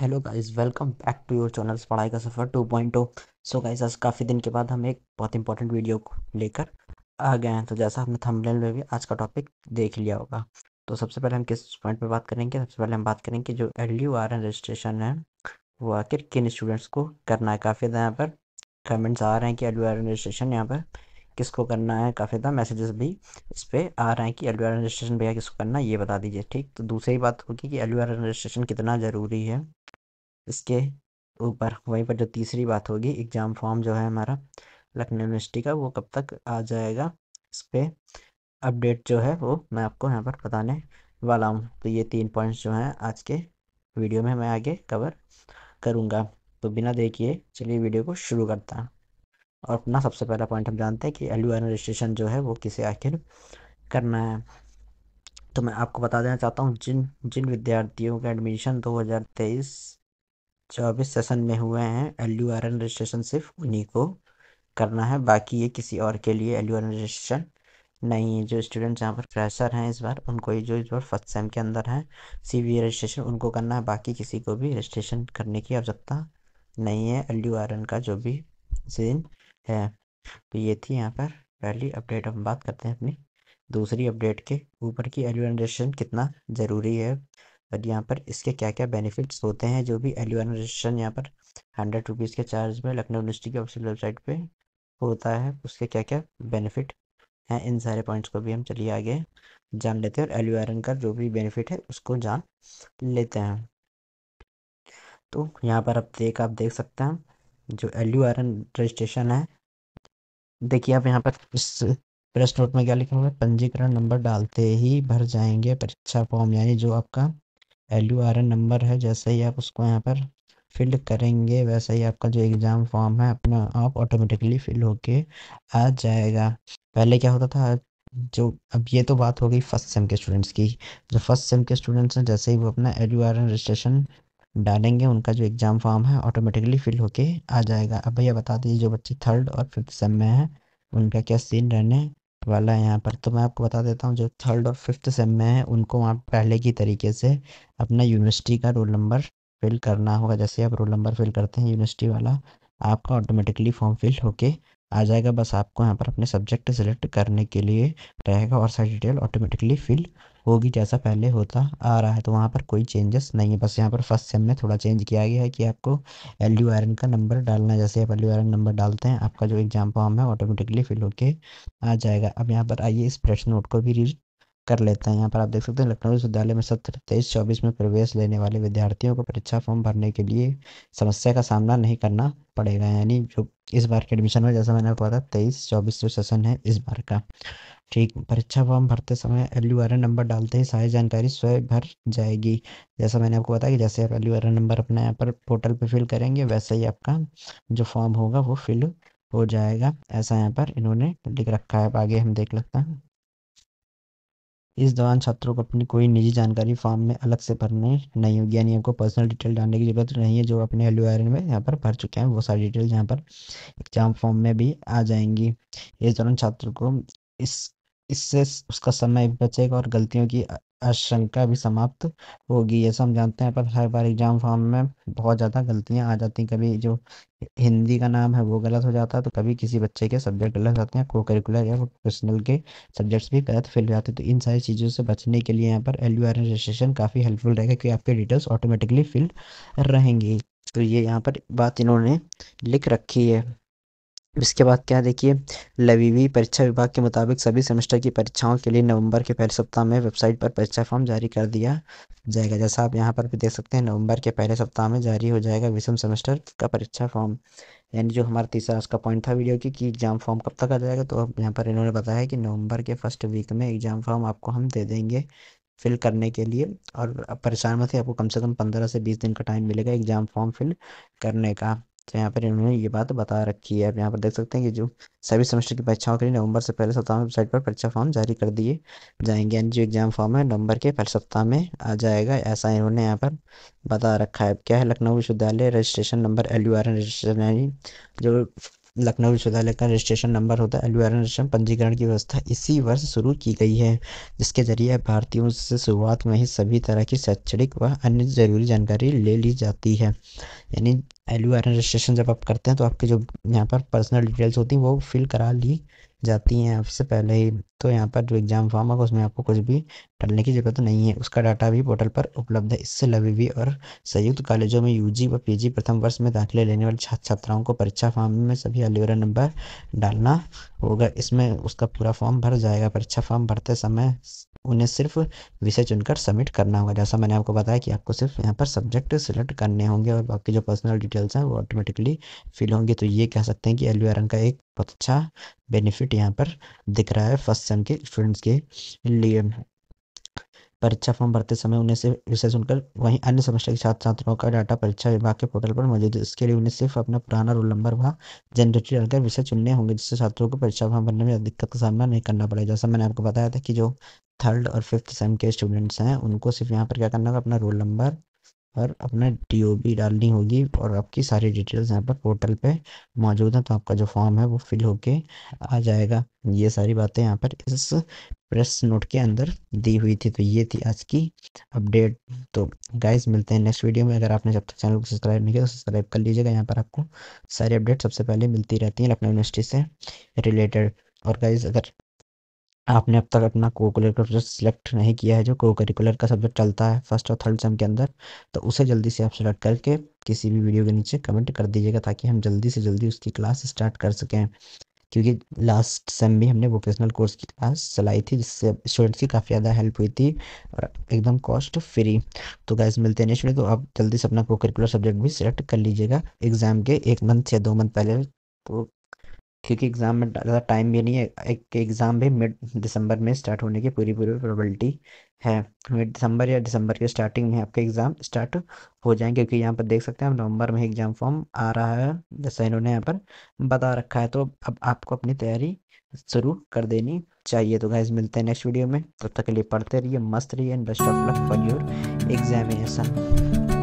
hello guys welcome back to your channel पढ़ाई का सफ़र 2.0 point ओ so guys आज काफ़ी दिन के बाद हम एक बहुत इंपॉर्टेंट वीडियो को लेकर आ गए हैं तो जैसा हमने थंबनेल में भी आज का टॉपिक देख लिया होगा तो सबसे पहले हम किस पॉइंट पे बात करेंगे सबसे पहले हम बात करेंगे जो L U R N registration है वो आखिर किन स्टूडेंट्स को करना है काफ़ी यहाँ पर कमेंट्स आ रहे हैं कि L U R N registration यहाँ पर किसको करना है काफ़ी ज़्यादा मैसेजेस भी इस पर आ रहे हैं कि एलवीआर रजिस्ट्रेशन भैया किसको करना है ये बता दीजिए ठीक तो दूसरी बात होगी कि एलवीआर रजिस्ट्रेशन कितना ज़रूरी है इसके ऊपर वहीं पर जो तीसरी बात होगी एग्ज़ाम फॉर्म जो है हमारा लखनऊ यूनिवर्सिटी का वो कब तक आ जाएगा इस पर अपडेट जो है वो मैं आपको यहाँ पर बताने वाला हूँ तो ये तीन पॉइंट्स जो हैं आज के वीडियो में मैं आगे कवर करूँगा तो बिना देखिए चलिए वीडियो को शुरू करता हूँ और अपना सबसे पहला पॉइंट हम जानते हैं कि एल रजिस्ट्रेशन जो है वो किसे आखिर करना है तो मैं आपको बता देना चाहता हूँ जिन जिन विद्यार्थियों का एडमिशन दो हज़ार तेईस चौबीस सेशन में हुए हैं L U R N registration सिर्फ उन्हीं को करना है बाकी ये किसी और के लिए L U R N registration नहीं है जो स्टूडेंट्स यहाँ पर फ्रेशर हैं इस बार उनको जो इस बार फर्स्ट सेम के अंदर हैं सी वी रजिस्ट्रेशन उनको करना है बाकी किसी को भी रजिस्ट्रेशन करने की आवश्यकता नहीं है एल यू आर एन का जो भी सीन है तो ये थी यहाँ पर पहली अपडेट हम बात करते हैं अपनी दूसरी अपडेट के ऊपर की एल्यून कितना ज़रूरी है और यहाँ पर इसके क्या क्या बेनिफिट्स होते हैं जो भी एल्यून यहाँ पर हंड्रेड रुपीज़ के चार्ज में लखनऊ यूनिवर्सिटी की ऑफिशियल वेबसाइट पे होता है उसके क्या क्या बेनिफिट हैं इन सारे पॉइंट्स को भी हम चलिए आगे जान लेते हैं और एल्यूआरन का जो भी बेनिफिट है उसको जान लेते हैं तो यहाँ पर आप देख आप देख सकते हैं जो L U R N registration है देखिए आप यहाँ पर इस प्रेस नोट में क्या लिखा हुआ है पंजीकरण नंबर डालते ही भर जाएंगे परीक्षा फॉर्म यानी जो आपका L U R N number है जैसे ही आप उसको यहाँ पर फिल करेंगे वैसे ही आपका जो एग्ज़ाम फॉर्म है अपना आप ऑटोमेटिकली फिल होके आ जाएगा पहले क्या होता था जो अब ये तो बात हो गई फर्स्ट सेम के स्टूडेंट्स की जो फर्स्ट सेम के स्टूडेंट्स हैं जैसे ही वो अपना L U R N registration डालेंगे उनका जो एग्ज़ाम फॉर्म है ऑटोमेटिकली फिल होके आ जाएगा अब भैया बता दीजिए जो बच्चे थर्ड और फिफ्थ सेम में हैं उनका क्या सीन रहने वाला है यहाँ पर तो मैं आपको बता देता हूँ जो थर्ड और फिफ्थ सेम में है उनको वहाँ पहले की तरीके से अपना यूनिवर्सिटी का रोल नंबर फिल करना होगा जैसे आप रोल नंबर फिल करते हैं यूनिवर्सिटी वाला आपका ऑटोमेटिकली फॉर्म फिल होके आ जाएगा बस आपको यहाँ पर अपने सब्जेक्ट सेलेक्ट करने के लिए रहेगा और सारी डिटेल ऑटोमेटिकली फिल होगी जैसा पहले होता आ रहा है तो वहाँ पर कोई चेंजेस नहीं है बस यहाँ पर फर्स्ट सेम में थोड़ा चेंज किया गया है कि आपको एल यू आर एन का नंबर डालना जैसे आप L U R N number डालते हैं आपका जो एग्जाम फॉर्म है ऑटोमेटिकली फिल होके आ जाएगा अब यहाँ पर आइए इस प्रश्न नोट को भी रीड कर लेते हैं यहाँ पर आप देख सकते हैं लखनऊ विश्वविद्यालय में सत्र तेईस चौबीस में प्रवेश लेने वाले विद्यार्थियों को परीक्षा फॉर्म भरने के लिए समस्या का सामना नहीं करना पड़ेगा यानी जो इस बार के एडमिशन में जैसा मैंने आपको बताया तेईस चौबीस जो सेशन है इस बार का ठीक परीक्षा फॉर्म भरते समय L U R N number डालते ही सारी जानकारी स्वयं भर जाएगी जैसा मैंने आपको बताया कि जैसे आप L U R N number अपने यहाँ पर पोर्टल पे फिल करेंगे वैसे ही आपका जो फॉर्म होगा वो फिल हो जाएगा ऐसा यहाँ पर इन्होंने लिख रखा है आगे हम देख लेते हैं इस दौरान छात्रों को अपनी कोई निजी जानकारी फॉर्म में अलग से भरने नहीं होगी यानी हमको पर्सनल डिटेल डालने की जरूरत नहीं है जो अपने एल में यहाँ पर भर चुके हैं वो सारी डिटेल यहाँ पर एग्जाम फॉर्म में भी आ जाएंगी इस दौरान छात्र को इस इससे उसका समय बचेगा और गलतियों की आशंका भी समाप्त होगी ऐसा हम जानते हैं पर हर बार एग्ज़ाम फॉर्म में बहुत ज़्यादा गलतियाँ आ जाती हैं कभी जो हिंदी का नाम है वो गलत हो जाता है तो कभी किसी बच्चे के सब्जेक्ट गलत जाते हैं को करिकुलर या प्रोफेशनल के सब्जेक्ट्स भी गलत फेल हो जाते हैं तो इन सारी चीज़ों से बचने के लिए यहाँ पर एल यू आर रजिस्ट्रेशन काफ़ी हेल्पफुल रहेगा क्योंकि आपके डिटेल्स ऑटोमेटिकली फिल रहेंगी तो ये यहाँ पर बात इन्होंने लिख रखी है इसके बाद क्या देखिए लवीवी परीक्षा विभाग के मुताबिक सभी सेमेस्टर की परीक्षाओं के लिए नवंबर के पहले सप्ताह में वेबसाइट पर परीक्षा फॉर्म जारी कर दिया जाएगा जैसा आप यहाँ पर भी देख सकते हैं नवंबर के पहले सप्ताह में जारी हो जाएगा विषम सेमेस्टर का परीक्षा फॉर्म यानी जो हमारा तीसरा उसका पॉइंट था वीडियो की कि एग्ज़ाम फॉर्म कब तक आ जाएगा तो अब यहाँ पर इन्होंने बताया कि नवंबर के फर्स्ट वीक में एग्ज़ाम फॉर्म आपको हम दे देंगे फिल करने के लिए और परेशान मत आपको कम से कम पंद्रह से बीस दिन का टाइम मिलेगा एग्ज़ाम फॉर्म फिल करने का तो यहाँ पर इन्होंने ये बात बता रखी है आप यहाँ पर देख सकते हैं कि जो सभी सेमेस्टर की परीक्षाओं के लिए नवंबर से पहले सप्ताह में वेबसाइट पर परीक्षा फॉर्म जारी कर दिए जाएंगे यानी जो एग्जाम फॉर्म है नवंबर के पहले सप्ताह में आ जाएगा ऐसा इन्होंने यहाँ पर बता रखा है क्या है लखनऊ विश्वविद्यालय registration number L U R N registration यानी जो लखनऊ विश्वविद्यालय का रजिस्ट्रेशन नंबर होता है आर रजिस्ट्रेशन पंजीकरण की व्यवस्था इसी वर्ष शुरू की गई है जिसके जरिए भारतीयों से शुरुआत में ही सभी तरह की शैक्षणिक व अन्य जरूरी जानकारी ले ली जाती है यानी एल रजिस्ट्रेशन जब आप करते हैं तो आपके जो यहाँ पर पर्सनल डिटेल्स होती हैं वो फिल करा ली जाती हैं आपसे पहले ही तो यहाँ पर जो एग्ज़ाम फॉर्म होगा उसमें आपको कुछ भी डालने की ज़रूरत नहीं है उसका डाटा भी पोर्टल पर उपलब्ध है इससे लवी और संयुक्त कॉलेजों में यूजी व पीजी प्रथम वर्ष में दाखिले लेने वाले छात्र छात्राओं को परीक्षा फॉर्म में सभी अलिवरा नंबर डालना होगा इसमें उसका पूरा फॉर्म भर जाएगा परीक्षा फॉर्म भरते समय उन्हें सिर्फ विषय चुनकर सबमिट करना होगा जैसा मैंने आपको बताया कि आपको सिर्फ यहाँ पर सब्जेक्ट सिलेक्ट करने होंगे और बाकी जो पर्सनल डिटेल्स हैं वो ऑटोमेटिकली फिल होंगे तो ये कह सकते हैं कि एल का एक बहुत अच्छा बेनिफिट यहाँ पर दिख रहा है फर्स्ट सेम के स्टूडेंट्स के लिए परीक्षा फॉर्म भरते समय उन्हें सिर्फ विषय सुनकर वहीं अन्य समस्या के छात्र छात्राओं का डाटा परीक्षा विभाग के पोर्टल पर मौजूद है इसके लिए उन्हें सिर्फ अपना पुराना रोल नंबर व जनरेटरी डालकर विषय चुनने होंगे जिससे छात्रों को परीक्षा फॉर्म भरने में दिक्कत का सामना नहीं करना पड़ेगा जैसा मैंने आपको बताया था कि जो थर्ड और फिफ्थ सेम के स्टूडेंट्स हैं उनको सिर्फ यहाँ पर क्या करना होगा अपना रोल नंबर और अपना डी डालनी होगी और आपकी सारी डिटेल्स यहाँ पर पोर्टल पे मौजूद हैं तो आपका जो फॉर्म है वो फिल होके आ जाएगा ये सारी बातें यहाँ पर इस प्रेस नोट के अंदर दी हुई थी तो ये थी आज की अपडेट तो गाइज मिलते हैं नेक्स्ट वीडियो में अगर आपने जब तक चैनल को सब्सक्राइब नहीं किया तो सब्सक्राइब कर लीजिएगा यहाँ पर आपको सारी अपडेट सबसे पहले मिलती रहती हैं लखनऊ यूनिवर्सिटी से रिलेटेड और गाइज अगर आपने अब तक अपना कोकुलर करिकुलर सब्जेक्ट सिलेक्ट नहीं किया है जो को करिकुलर का सब्जेक्ट चलता है फर्स्ट और थर्ड सेम के अंदर तो उसे जल्दी से आप सेलेक्ट करके किसी भी वीडियो के नीचे कमेंट कर दीजिएगा ताकि हम जल्दी से जल्दी उसकी क्लास स्टार्ट कर सकें क्योंकि लास्ट सेम भी हमने वोकेशनल कोर्स की क्लास चलाई थी जिससे स्टूडेंट्स की काफ़ी ज़्यादा हेल्प हुई थी और एकदम कॉस्ट फ्री तो गैस मिलते हैं नेक्स्ट तो आप जल्दी से अपना को करिकुलर सब्जेक्ट भी सिलेक्ट कर लीजिएगा एग्ज़ाम के एक मंथ या दो मंथ पहले तो क्योंकि एग्ज़ाम में ज़्यादा टाइम भी नहीं है एक एग्ज़ाम भी मिड दिसंबर में स्टार्ट होने की पूरी पूरी प्रोबेबिलिटी है मिड दिसंबर या दिसंबर के स्टार्टिंग में आपके एग्ज़ाम स्टार्ट हो जाएंगे क्योंकि यहाँ पर देख सकते हैं नवंबर में एग्ज़ाम फॉर्म आ रहा है जैसा इन्होंने यहाँ पर बता रखा है तो अब आपको अपनी तैयारी शुरू कर देनी चाहिए तो गाइज मिलते हैं नेक्स्ट वीडियो में तब तो तक के लिए पढ़ते रहिए मस्त रहिए and best of luck for your examination